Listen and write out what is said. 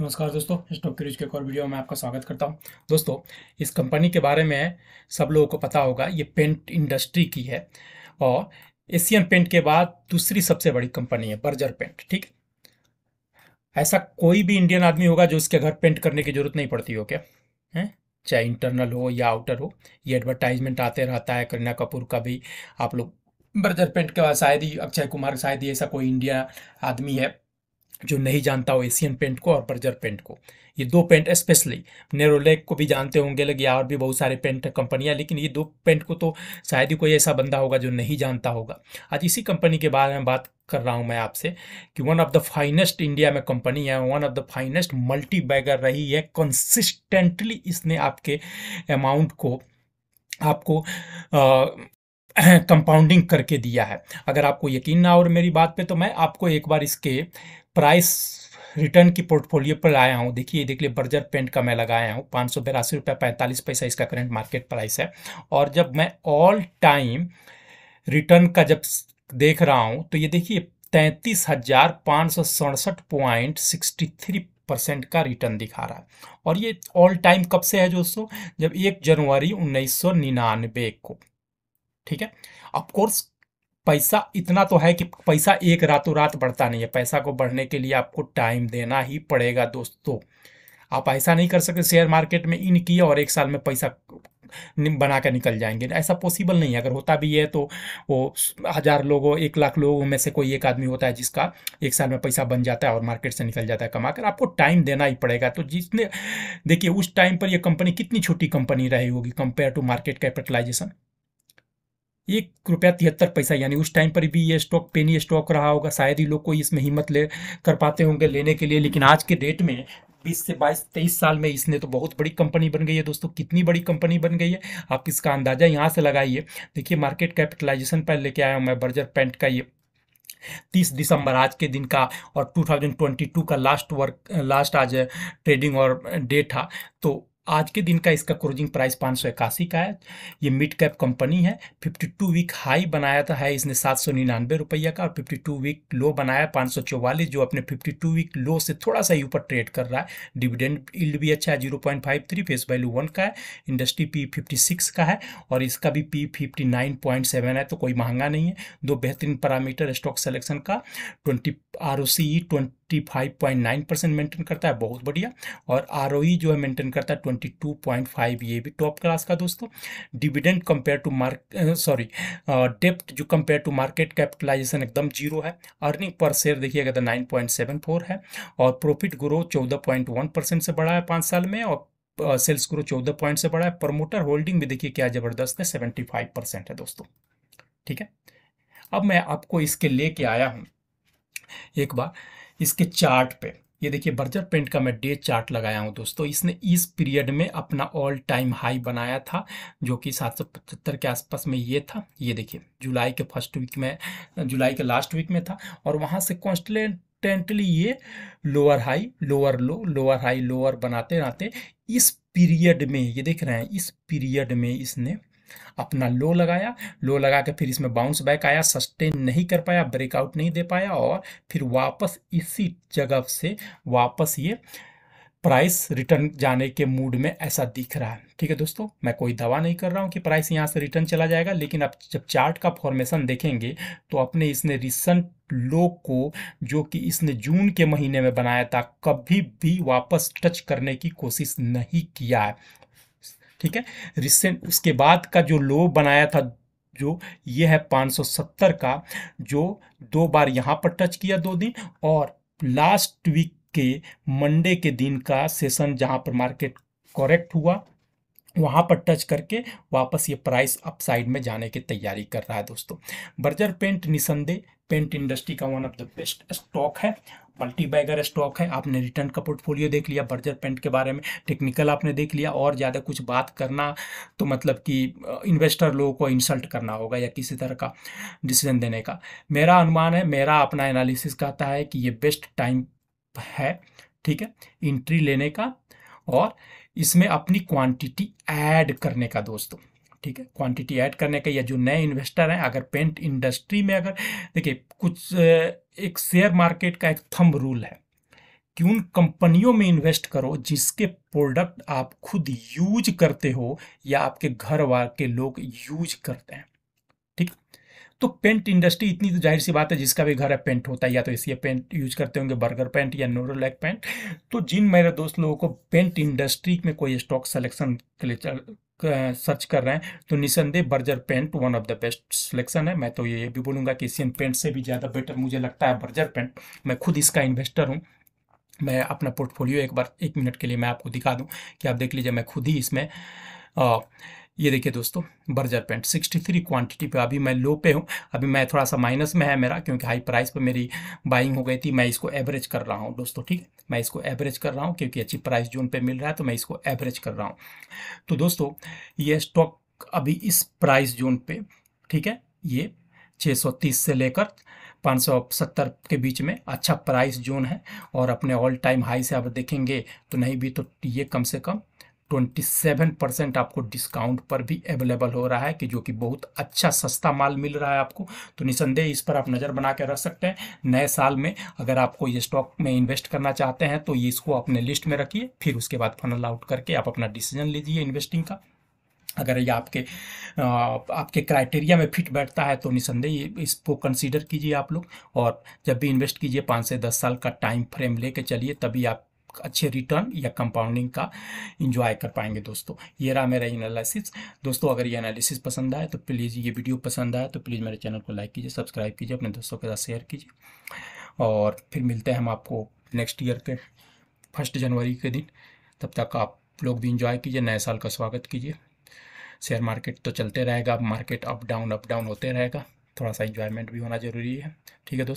नमस्कार दोस्तों stock cues के एक और वीडियो में आपका स्वागत करता हूं दोस्तों इस कंपनी के बारे में सब लोगों को पता होगा ये पेंट इंडस्ट्री की है और एशियन पेंट के बाद दूसरी सबसे बड़ी कंपनी है बर्जर पेंट ठीक ऐसा कोई भी इंडियन आदमी होगा जो उसके घर पेंट करने की जरूरत नहीं पड़ती हो क्या है चाहे इंटरनल हो या आउटर हो ये एडवर्टाइजमेंट आते रहता है करीना कपूर का भी आप लोग बर्जर पेंट के बाद शायद ही अक्षय कुमार शायद ही ऐसा कोई इंडिया आदमी है जो नहीं जानता हो एशियन पेंट को और बर्जर पेंट को ये दो पेंट स्पेशली नेरोलेक को भी जानते होंगे लगे और भी बहुत सारे पेंट कंपनियां लेकिन ये दो पेंट को तो शायद ही कोई ऐसा बंदा होगा जो नहीं जानता होगा आज इसी कंपनी के बारे में बात कर रहा हूं मैं आपसे कि one of the finest India में कंपनी है one of the finest multi bagger रही है कंसिस्टेंटली इसने आपके अमाउंट को आपको कंपाउंडिंग करके दिया है अगर आपको यकीन ना हो मेरी बात पे तो मैं आपको एक बार इसके प्राइस रिटर्न की पोर्टफोलियो पर आया हूँ देखिए देख लिए बर्जर पेंट का मैं लगाया हूँ पाँच सौ बिरासी रुपये पैंतालीस पैसा इसका करंट मार्केट प्राइस है और जब मैं ऑल टाइम रिटर्न का जब देख रहा हूँ तो ये देखिए तैंतीस हजार पाँच सौ सड़सठ पॉइंट सिक्सटी थ्री परसेंट का रिटर्न दिखा रहा है और ये ऑल टाइम कब से है दोस्तों जब एक जनवरी उन्नीस सौ निन्यानवे को ठीक है ऑफकोर्स पैसा इतना तो है कि पैसा एक रातों रात बढ़ता नहीं है पैसा को बढ़ने के लिए आपको टाइम देना ही पड़ेगा दोस्तों आप ऐसा नहीं कर सकते शेयर मार्केट में इन किए और एक साल में पैसा बना कर निकल जाएंगे ऐसा पॉसिबल नहीं है अगर होता भी है तो वो हज़ार लोगों एक लाख लोगों में से कोई एक आदमी होता है जिसका एक साल में पैसा बन जाता है और मार्केट से निकल जाता है कमा कर आपको टाइम देना ही पड़ेगा तो जिसने देखिए उस टाइम पर यह कंपनी कितनी छोटी कंपनी रही होगी कंपेयर टू मार्केट कैपिटलाइजेशन एक रुपया तिहत्तर पैसा यानी उस टाइम पर भी ये स्टॉक पेनी स्टॉक रहा होगा शायद ही लोग कोई इसमें हिम्मत ले कर पाते होंगे लेने के लिए लेकिन आज के डेट में बीस से बाईस तेईस साल में इसने तो बहुत बड़ी कंपनी बन गई है दोस्तों कितनी बड़ी कंपनी बन गई है आप इसका अंदाज़ा यहाँ से लगाइए देखिए मार्केट कैपिटलाइजेशन पर लेके आया हूँ मैं बर्जर पेंट का ये तीस दिसंबर आज के दिन का और 2022 का लास्ट वर्क लास्ट आज ट्रेडिंग और डेट था तो आज के दिन का इसका क्लोजिंग प्राइस पाँच सौ इक्यासी का है ये मिड कैप कंपनी है 52 वीक हाई बनाया था है इसने सात सौ निन्यानवे रुपया का और 52 वीक लो बनाया पाँच सौ चौवालीस जो अपने 52 वीक लो से थोड़ा सा ही ऊपर ट्रेड कर रहा है डिविडेंड इल्ड भी अच्छा है zero point five three face value one का है इंडस्ट्री पी फिफ्टी सिक्स का है और इसका भी P fifty nine point seven है तो कोई महंगा नहीं है दो बेहतरीन पैरामीटर स्टॉक सेलेक्शन का twenty R O C twenty 55.9 five point nine percent maintain करता है बहुत बढ़िया और आर e जो है मेंटेन करता है ट्वेंटी टू पॉइंट फाइव ये भी टॉप क्लास का दोस्तों dividend compare to mark sorry डेप्थ जो कंपेयर टू मार्केट कैपिटलाइजेशन एकदम जीरो है अर्निंग पर शेयर देखिएगा तो नाइन पॉइंट सेवन फोर है और प्रॉफिट ग्रो चौदह पॉइंट वन परसेंट से बढ़ा है पाँच साल में और सेल्स ग्रो चौदह पॉइंट से बढ़ा है प्रमोटर होल्डिंग भी देखिए क्या जबरदस्त है सेवेंटी फाइव परसेंट है दोस्तों ठीक है अब मैं आपको इसके लेके आया हूँ एक बार इसके चार्ट पे ये देखिए बर्जर पेंट का मैं डे चार्ट लगाया हूँ दोस्तों इसने इस पीरियड में अपना ऑल टाइम हाई बनाया था जो कि सात सौ पचहत्तर के आसपास में ये था ये देखिए जुलाई के फर्स्ट वीक में जुलाई के लास्ट वीक में था और वहाँ से कॉन्स्टेंटली ये lower high lower low lower high lower बनाते रहते इस पीरियड में ये देख रहे हैं इस पीरियड में इसने अपना लो लगाया लो लगा के फिर इसमें बाउंस बैक आया सस्टेन नहीं कर पाया ब्रेकआउट नहीं दे पाया और फिर वापस इसी जगह से वापस ये प्राइस रिटर्न जाने के मूड में ऐसा दिख रहा है ठीक है दोस्तों मैं कोई दवा नहीं कर रहा हूँ कि प्राइस यहाँ से रिटर्न चला जाएगा लेकिन आप जब चार्ट का फॉर्मेशन देखेंगे तो अपने इसने रिसेंट लो को जो कि इसने जून के महीने में बनाया था कभी भी वापस टच करने की कोशिश नहीं किया है ठीक है रिसेंट उसके बाद का जो लो बनाया था जो ये है 570 का जो दो बार यहाँ पर टच किया दो दिन और लास्ट वीक के मंडे के दिन का सेशन जहाँ पर मार्केट करेक्ट हुआ वहाँ पर टच करके वापस ये प्राइस अपसाइड में जाने की तैयारी कर रहा है दोस्तों बर्जर पेंट निसंदेह पेंट इंडस्ट्री का one of the best stock है मल्टी बैगर स्टॉक है आपने रिटर्न का पोर्टफोलियो देख लिया बर्जर पेंट के बारे में टेक्निकल आपने देख लिया और ज़्यादा कुछ बात करना तो मतलब कि इन्वेस्टर लोगों को इंसल्ट करना होगा या किसी तरह का डिसीजन देने का मेरा अनुमान है मेरा अपना एनालिसिस कहता है कि ये बेस्ट टाइम है ठीक है इंट्री लेने का और इसमें अपनी क्वांटिटी ऐड करने का दोस्तों ठीक है क्वांटिटी ऐड करने का या जो नए इन्वेस्टर हैं अगर पेंट इंडस्ट्री में अगर देखिए कुछ एक शेयर मार्केट का एक थंब रूल है कि उन कंपनियों में इन्वेस्ट करो जिसके प्रोडक्ट आप खुद यूज करते हो या आपके घर वार के लोग यूज करते हैं ठीक तो पेंट इंडस्ट्री इतनी तो जाहिर सी बात है जिसका भी घर है पेंट होता है या तो इसलिए पेंट यूज करते होंगे बर्गर पेंट या नोरोलैक पेंट तो जिन मेरे दोस्त लोगों को पेंट इंडस्ट्री में कोई स्टॉक सेलेक्शन के लिए सर्च कर रहे हैं तो निसंदेह Berger paint one of the best selection है मैं तो ये भी बोलूँगा कि एशियन पेंट से भी ज़्यादा बेटर मुझे लगता है बर्जर पेंट मैं खुद इसका इन्वेस्टर हूँ मैं अपना पोर्टफोलियो एक बार एक मिनट के लिए मैं आपको दिखा दूँ कि आप देख लीजिए मैं खुद ही इसमें ये देखिए दोस्तों बर्जर पेंट 63 क्वांटिटी पे अभी मैं लो पे हूँ अभी मैं थोड़ा सा माइनस में है मेरा क्योंकि हाई प्राइस पे मेरी बाइंग हो गई थी मैं इसको एवरेज कर रहा हूँ दोस्तों ठीक है मैं इसको एवरेज कर रहा हूँ क्योंकि अच्छी प्राइस जोन पे मिल रहा है तो मैं इसको एवरेज कर रहा हूँ तो दोस्तों ये स्टॉक अभी इस प्राइस जोन पर ठीक है ये छः से लेकर 570 के बीच में अच्छा प्राइस जोन है और अपने ऑल टाइम हाई से अब देखेंगे तो नहीं भी तो ये कम से कम 27 परसेंट आपको डिस्काउंट पर भी अवेलेबल हो रहा है कि जो कि बहुत अच्छा सस्ता माल मिल रहा है आपको तो निसंदेह इस पर आप नज़र बना के रख सकते हैं नए साल में अगर आपको ये स्टॉक में इन्वेस्ट करना चाहते हैं तो ये इसको अपने लिस्ट में रखिए फिर उसके बाद फनल आउट करके आप अपना डिसीजन लीजिए इन्वेस्टिंग का अगर ये आपके आपके क्राइटेरिया में फिट बैठता है तो निसंदेह इसको कंसीडर कीजिए आप लोग और जब भी इन्वेस्ट कीजिए पाँच से दस साल का टाइम फ्रेम लेके चलिए तभी आप अच्छे रिटर्न या कंपाउंडिंग का इंजॉय कर पाएंगे दोस्तों ये रहा मेरा एनालिसिस दोस्तों अगर ये एनालिसिस पसंद आए तो प्लीज़ ये वीडियो पसंद आए तो प्लीज़ मेरे चैनल को लाइक कीजिए सब्सक्राइब कीजिए अपने दोस्तों के साथ शेयर कीजिए और फिर मिलते हैं हम आपको नेक्स्ट ईयर के फर्स्ट जनवरी के दिन तब तक आप लोग भी इंजॉय कीजिए नए साल का स्वागत कीजिए शेयर मार्केट तो चलते रहेगा market up down up down होते रहेगा थोड़ा सा इंजॉयमेंट भी होना ज़रूरी है ठीक है दोस्तों